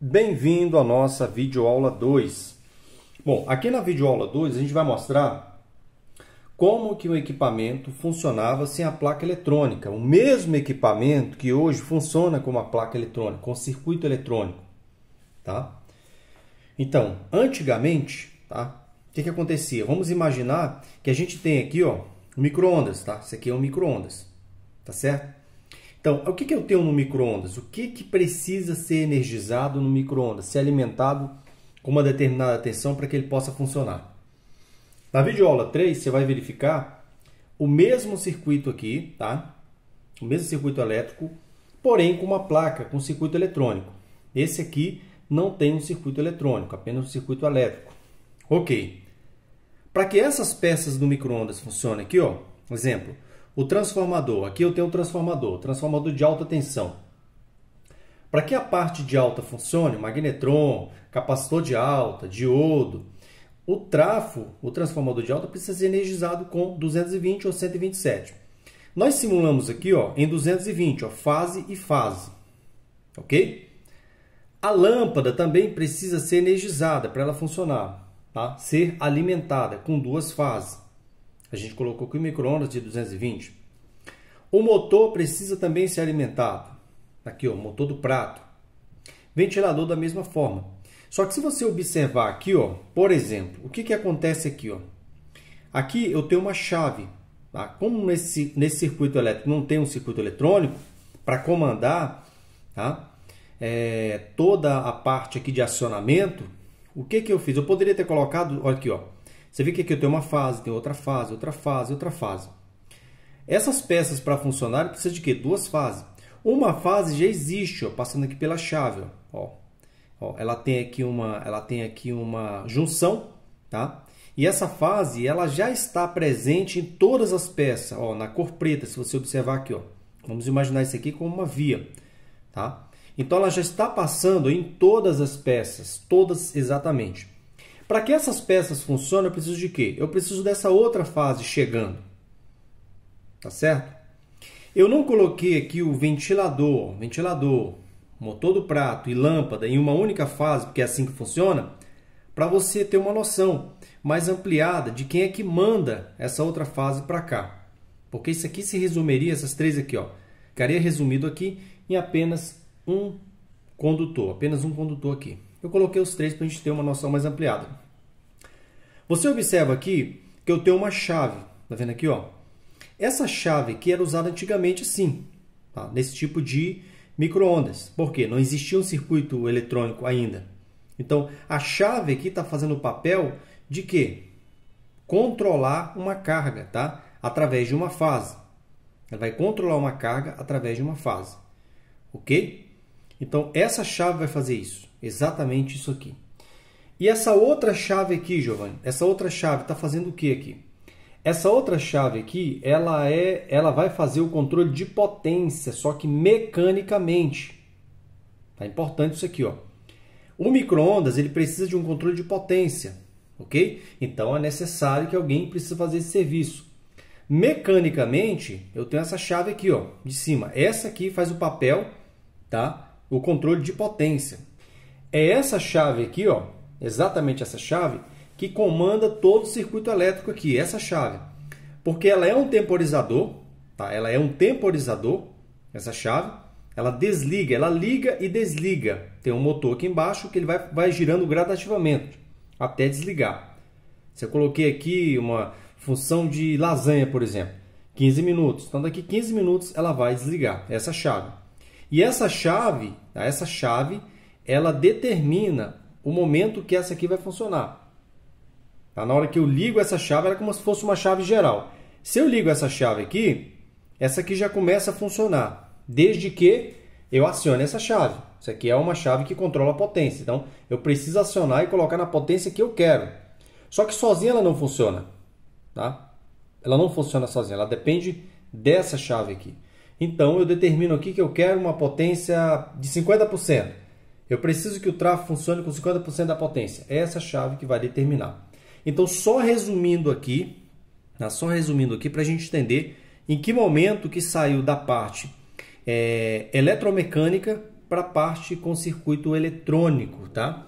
Bem-vindo à nossa videoaula 2. Bom, aqui na videoaula 2 a gente vai mostrar como que o equipamento funcionava sem a placa eletrônica. O mesmo equipamento que hoje funciona com uma placa eletrônica, com circuito eletrônico, tá? Então, antigamente, tá? O que, que acontecia? Vamos imaginar que a gente tem aqui, ó, um micro-ondas, tá? Isso aqui é um micro-ondas, tá certo? Então, o que, que eu tenho no micro-ondas? O que, que precisa ser energizado no micro-ondas, ser alimentado com uma determinada tensão para que ele possa funcionar? Na videoaula 3, você vai verificar o mesmo circuito aqui, tá? O mesmo circuito elétrico, porém com uma placa, com circuito eletrônico. Esse aqui não tem um circuito eletrônico, apenas um circuito elétrico. Ok. Para que essas peças do micro-ondas funcionem aqui, ó, exemplo, o transformador, aqui eu tenho um transformador, transformador de alta tensão. Para que a parte de alta funcione, magnetron, capacitor de alta, diodo, o trafo, o transformador de alta, precisa ser energizado com 220 ou 127. Nós simulamos aqui ó, em 220, ó, fase e fase. Ok? A lâmpada também precisa ser energizada para ela funcionar, tá? ser alimentada com duas fases. A gente colocou aqui o micro-ondas de 220. O motor precisa também ser alimentado. Tá aqui, o motor do prato. Ventilador da mesma forma. Só que se você observar aqui, ó, por exemplo, o que, que acontece aqui? Ó? Aqui eu tenho uma chave. Tá? Como nesse, nesse circuito elétrico não tem um circuito eletrônico, para comandar tá? É, toda a parte aqui de acionamento, o que, que eu fiz? Eu poderia ter colocado, olha aqui, ó, você vê que aqui eu tenho uma fase, tem outra fase, outra fase, outra fase. Essas peças para funcionar precisam de quê? Duas fases. Uma fase já existe, ó, passando aqui pela chave. Ó. Ó, ela, tem aqui uma, ela tem aqui uma junção, tá? E essa fase ela já está presente em todas as peças, ó, na cor preta, se você observar aqui. Ó. Vamos imaginar isso aqui como uma via. Tá? Então ela já está passando em todas as peças, todas exatamente. Para que essas peças funcionem, eu preciso de quê? Eu preciso dessa outra fase chegando. Tá certo? Eu não coloquei aqui o ventilador, ventilador, motor do prato e lâmpada em uma única fase, porque é assim que funciona, para você ter uma noção mais ampliada de quem é que manda essa outra fase para cá. Porque isso aqui se resumiria, essas três aqui, ó, ficaria resumido aqui em apenas um condutor, apenas um condutor aqui. Eu coloquei os três para a gente ter uma noção mais ampliada. Você observa aqui que eu tenho uma chave, tá vendo aqui, ó? Essa chave que era usada antigamente, assim, tá? nesse tipo de microondas. Por quê? Não existia um circuito eletrônico ainda. Então, a chave aqui está fazendo o papel de quê? Controlar uma carga, tá? Através de uma fase. Ela vai controlar uma carga através de uma fase, ok? Então, essa chave vai fazer isso, exatamente isso aqui. E essa outra chave aqui, Giovanni, essa outra chave está fazendo o que aqui? Essa outra chave aqui, ela é, ela vai fazer o controle de potência, só que mecanicamente. Tá importante isso aqui, ó. O microondas ele precisa de um controle de potência, ok? Então é necessário que alguém precise fazer esse serviço. Mecanicamente, eu tenho essa chave aqui, ó, de cima. Essa aqui faz o papel, tá? o controle de potência. É essa chave aqui, ó, exatamente essa chave, que comanda todo o circuito elétrico aqui, essa chave. Porque ela é um temporizador, tá? Ela é um temporizador, essa chave. Ela desliga, ela liga e desliga. Tem um motor aqui embaixo que ele vai, vai girando gradativamente até desligar. Se eu coloquei aqui uma função de lasanha, por exemplo, 15 minutos. Então daqui 15 minutos ela vai desligar essa chave. E essa chave, tá? essa chave, ela determina o momento que essa aqui vai funcionar. Tá? Na hora que eu ligo essa chave, ela é como se fosse uma chave geral. Se eu ligo essa chave aqui, essa aqui já começa a funcionar, desde que eu acione essa chave. Isso aqui é uma chave que controla a potência. Então, eu preciso acionar e colocar na potência que eu quero. Só que sozinha ela não funciona. Tá? Ela não funciona sozinha, ela depende dessa chave aqui. Então eu determino aqui que eu quero uma potência de 50%. Eu preciso que o tráfego funcione com 50% da potência. é essa chave que vai determinar. Então, só resumindo aqui, né, só resumindo aqui para a gente entender em que momento que saiu da parte é, eletromecânica para a parte com circuito eletrônico, tá?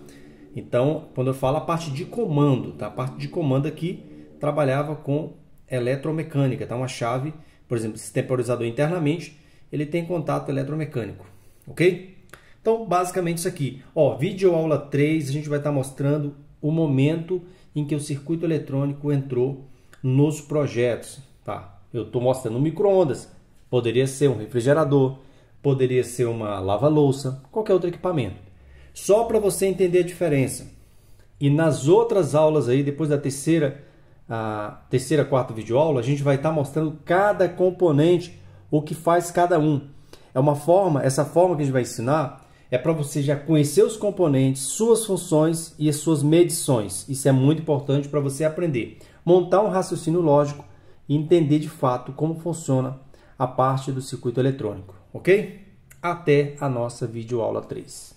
Então, quando eu falo a parte de comando, tá? A parte de comando aqui trabalhava com eletromecânica, tá? Uma chave por exemplo, esse temporizador internamente, ele tem contato eletromecânico, ok? Então, basicamente isso aqui. Ó, vídeo aula 3, a gente vai estar tá mostrando o momento em que o circuito eletrônico entrou nos projetos, tá? Eu estou mostrando um micro-ondas, poderia ser um refrigerador, poderia ser uma lava-louça, qualquer outro equipamento. Só para você entender a diferença. E nas outras aulas aí, depois da terceira, a terceira, quarta videoaula, a gente vai estar tá mostrando cada componente, o que faz cada um. É uma forma, essa forma que a gente vai ensinar é para você já conhecer os componentes, suas funções e as suas medições. Isso é muito importante para você aprender. Montar um raciocínio lógico e entender de fato como funciona a parte do circuito eletrônico, ok? Até a nossa videoaula 3.